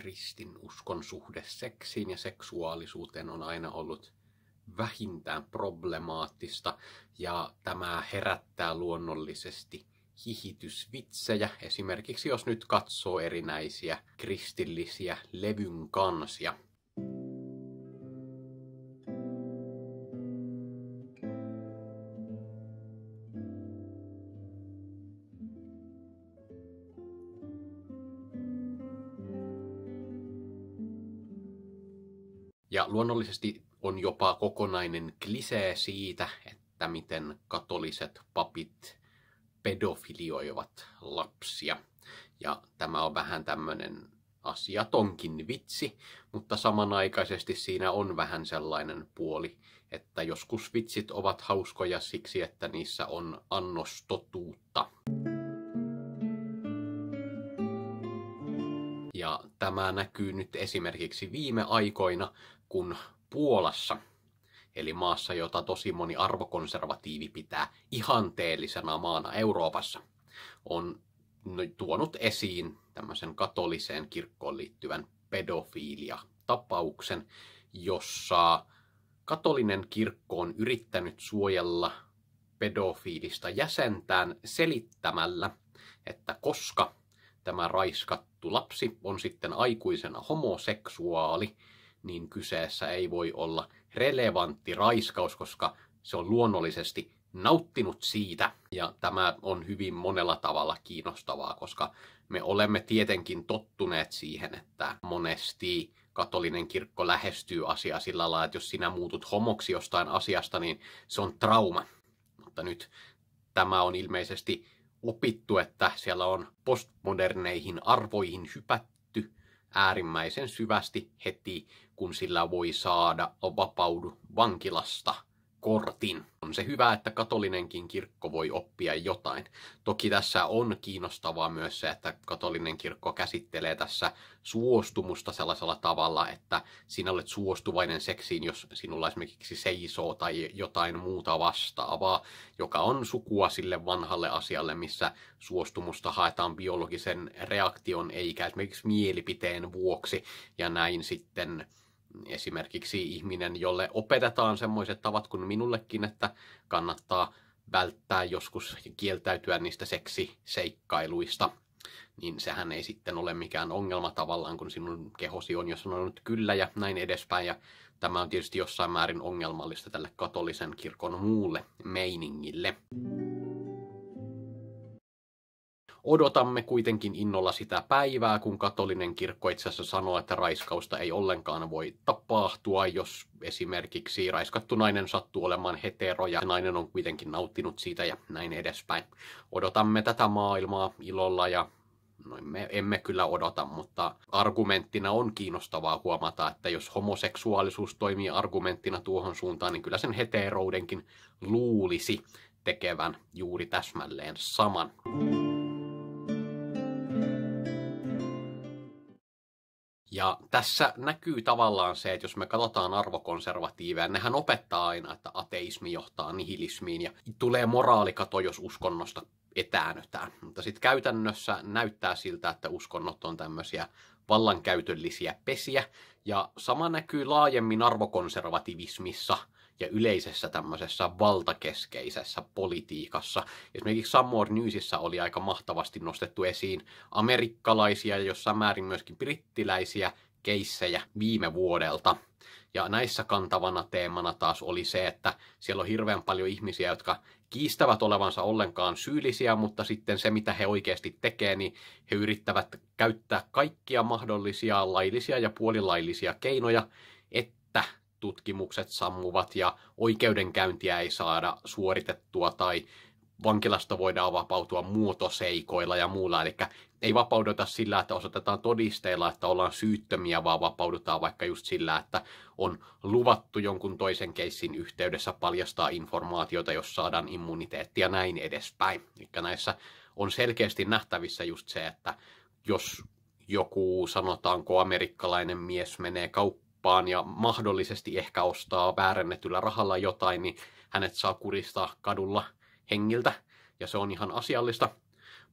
kristin uskon suhde seksiin ja seksuaalisuuteen on aina ollut vähintään problemaattista ja tämä herättää luonnollisesti hihitysvitsejä. Esimerkiksi jos nyt katsoo erinäisiä kristillisiä levyn kansia, Ja luonnollisesti on jopa kokonainen klisee siitä, että miten katoliset papit pedofilioivat lapsia. Ja tämä on vähän tämmöinen asiatonkin vitsi, mutta samanaikaisesti siinä on vähän sellainen puoli, että joskus vitsit ovat hauskoja siksi, että niissä on annostotuutta. Ja tämä näkyy nyt esimerkiksi viime aikoina, kuin Puolassa, eli maassa, jota tosi moni arvokonservatiivi pitää ihanteellisena maana Euroopassa, on tuonut esiin tämmöisen katoliseen kirkkoon liittyvän pedofiilia-tapauksen, jossa katolinen kirkko on yrittänyt suojella pedofiilista jäsentään selittämällä, että koska tämä raiskattu lapsi on sitten aikuisena homoseksuaali, niin kyseessä ei voi olla relevantti raiskaus, koska se on luonnollisesti nauttinut siitä. Ja tämä on hyvin monella tavalla kiinnostavaa, koska me olemme tietenkin tottuneet siihen, että monesti katolinen kirkko lähestyy asiaa sillä lailla, että jos sinä muutut homoksi jostain asiasta, niin se on trauma. Mutta nyt tämä on ilmeisesti opittu, että siellä on postmoderneihin arvoihin hypätty äärimmäisen syvästi heti, kun sillä voi saada vapaudu vankilasta – kortin. On se hyvä, että katolinenkin kirkko voi oppia jotain. Toki tässä on kiinnostavaa myös se, että katolinen kirkko käsittelee tässä suostumusta sellaisella tavalla, että sinä olet suostuvainen seksiin, jos sinulla esimerkiksi seisoo tai jotain muuta vastaavaa, joka on sukua sille vanhalle asialle, missä suostumusta haetaan biologisen reaktion eikä esimerkiksi mielipiteen vuoksi ja näin sitten esimerkiksi ihminen, jolle opetetaan semmoiset tavat kuin minullekin, että kannattaa välttää joskus kieltäytyä niistä seksiseikkailuista, niin sehän ei sitten ole mikään ongelma tavallaan, kun sinun kehosi on jo sanonut kyllä ja näin edespäin. Ja tämä on tietysti jossain määrin ongelmallista tälle katolisen kirkon muulle meiningille. Mm. Odotamme kuitenkin innolla sitä päivää, kun katolinen kirkko itse asiassa sanoo, että raiskausta ei ollenkaan voi tapahtua, jos esimerkiksi raiskattu nainen sattuu olemaan hetero ja nainen on kuitenkin nauttinut siitä ja näin edespäin. Odotamme tätä maailmaa ilolla ja no me emme kyllä odota, mutta argumenttina on kiinnostavaa huomata, että jos homoseksuaalisuus toimii argumenttina tuohon suuntaan, niin kyllä sen heteroudenkin luulisi tekevän juuri täsmälleen saman. Mm. tässä näkyy tavallaan se, että jos me katsotaan arvokonservatiiveja, nehän opettaa aina, että ateismi johtaa nihilismiin ja tulee moraalikato, jos uskonnosta etäännytään. Mutta sitten käytännössä näyttää siltä, että uskonnot on tämmöisiä vallankäytöllisiä pesiä ja sama näkyy laajemmin arvokonservativismissa – ja yleisessä tämmöisessä valtakeskeisessä politiikassa. Esimerkiksi Samuel Newsissa oli aika mahtavasti nostettu esiin amerikkalaisia ja jossain määrin myöskin brittiläisiä keissejä viime vuodelta. Ja näissä kantavana teemana taas oli se, että siellä on hirveän paljon ihmisiä, jotka kiistävät olevansa ollenkaan syyllisiä, mutta sitten se, mitä he oikeasti tekee, niin he yrittävät käyttää kaikkia mahdollisia laillisia ja puolilaillisia keinoja, että tutkimukset sammuvat ja oikeudenkäyntiä ei saada suoritettua tai vankilasta voidaan vapautua muotoseikoilla ja muulla. Eli ei vapauduta sillä, että osoitetaan todisteilla, että ollaan syyttömiä, vaan vapaudutaan vaikka just sillä, että on luvattu jonkun toisen keissin yhteydessä paljastaa informaatiota, jos saadaan immuniteetti ja näin edespäin. Eli näissä on selkeästi nähtävissä just se, että jos joku, sanotaanko amerikkalainen mies menee kauppaan ja mahdollisesti ehkä ostaa väärennetyllä rahalla jotain, niin hänet saa kuristaa kadulla – hengiltä, ja se on ihan asiallista.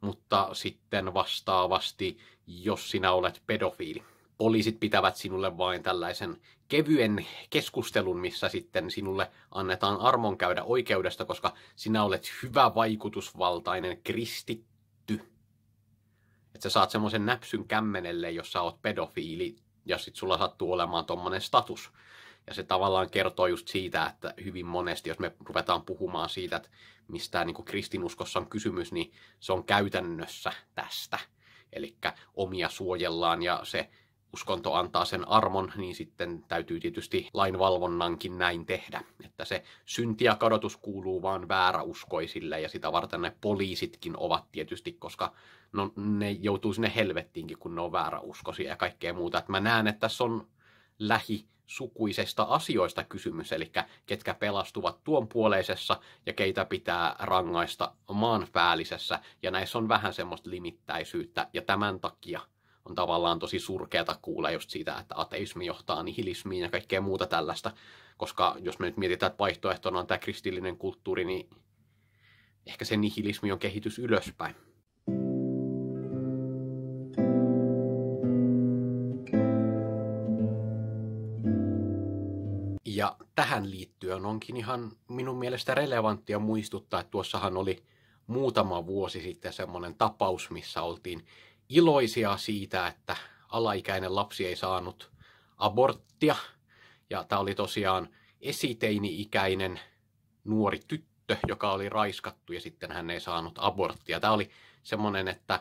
Mutta sitten vastaavasti, jos sinä olet pedofiili, poliisit pitävät sinulle vain tällaisen kevyen keskustelun, missä sitten sinulle annetaan armon käydä oikeudesta, koska sinä olet hyvä vaikutusvaltainen kristitty. Että sä saat semmoisen näpsyn kämmenelle, jos sä oot pedofiili, ja sit sulla sattuu olemaan tommonen status. Ja se tavallaan kertoo just siitä, että hyvin monesti, jos me ruvetaan puhumaan siitä, että mistä niin kuin kristinuskossa on kysymys, niin se on käytännössä tästä. Eli omia suojellaan ja se uskonto antaa sen armon, niin sitten täytyy tietysti lainvalvonnankin näin tehdä. Että se synti ja kadotus kuuluu vaan vääräuskoisille ja sitä varten ne poliisitkin ovat tietysti, koska no, ne joutuu sinne helvettiinkin, kun ne on vääräuskoisia ja kaikkea muuta. Että mä näen, että tässä on lähi sukuisesta asioista kysymys, eli ketkä pelastuvat tuon puoleisessa ja keitä pitää rangaista maanpäällisessä. Ja näissä on vähän semmoista limittäisyyttä, ja tämän takia on tavallaan tosi surkeata kuulla just siitä, että ateismi johtaa nihilismiin ja kaikkea muuta tällaista. Koska jos me nyt mietitään, että vaihtoehtona on tämä kristillinen kulttuuri, niin ehkä se nihilismi on kehitys ylöspäin. Ja tähän liittyen onkin ihan minun mielestä relevanttia muistuttaa, että tuossahan oli muutama vuosi sitten semmoinen tapaus, missä oltiin iloisia siitä, että alaikäinen lapsi ei saanut aborttia. Ja tämä oli tosiaan esiteini-ikäinen nuori tyttö, joka oli raiskattu ja sitten hän ei saanut aborttia. Tämä oli semmoinen, että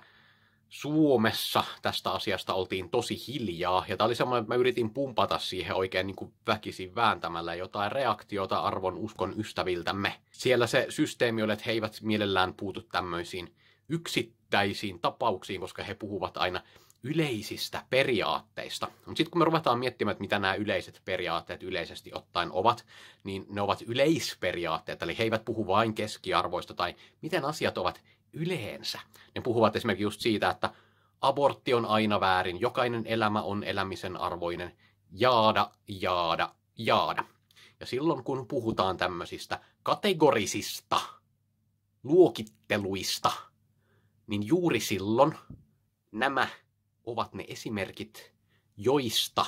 Suomessa tästä asiasta oltiin tosi hiljaa, ja tämä oli semmoinen, että mä yritin pumpata siihen oikein niin kuin väkisin vääntämällä jotain reaktiota arvon uskon ystäviltämme. Siellä se systeemi oli, että he eivät mielellään puutu tämmöisiin yksittäisiin tapauksiin, koska he puhuvat aina yleisistä periaatteista. Mutta sitten kun me ruvetaan miettimään, että mitä nämä yleiset periaatteet yleisesti ottaen ovat, niin ne ovat yleisperiaatteet, eli he eivät puhu vain keskiarvoista tai miten asiat ovat yleensä. Ne puhuvat esimerkiksi just siitä, että abortti on aina väärin, jokainen elämä on elämisen arvoinen, jaada, jaada, jaada. Ja silloin kun puhutaan tämmöisistä kategorisista luokitteluista, niin juuri silloin nämä ovat ne esimerkit, joista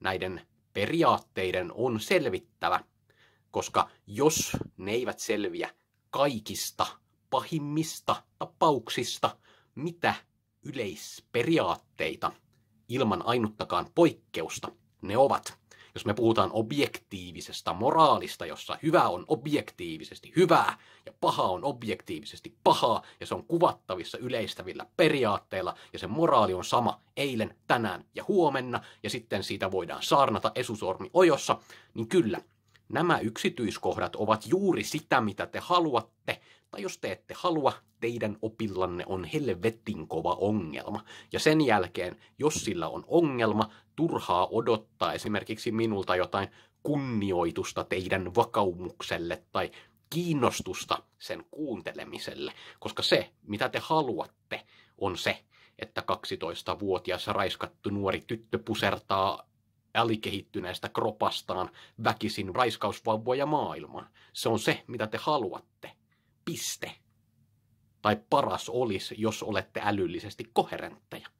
näiden periaatteiden on selvittävä, koska jos ne eivät selviä kaikista pahimmista tapauksista mitä yleisperiaatteita ilman ainuttakaan poikkeusta ne ovat. Jos me puhutaan objektiivisesta moraalista, jossa hyvä on objektiivisesti hyvää ja paha on objektiivisesti pahaa ja se on kuvattavissa yleistävillä periaatteilla ja se moraali on sama eilen, tänään ja huomenna ja sitten siitä voidaan saarnata esusormi ojossa, niin kyllä, Nämä yksityiskohdat ovat juuri sitä, mitä te haluatte, tai jos te ette halua, teidän opillanne on helvetin kova ongelma. Ja sen jälkeen, jos sillä on ongelma, turhaa odottaa esimerkiksi minulta jotain kunnioitusta teidän vakaumukselle tai kiinnostusta sen kuuntelemiselle, koska se, mitä te haluatte, on se, että 12-vuotias raiskattu nuori tyttö pusertaa älikehittyneestä kropastaan väkisin raiskausvauvoja maailman. Se on se, mitä te haluatte. Piste. Tai paras olisi, jos olette älyllisesti koherentteja.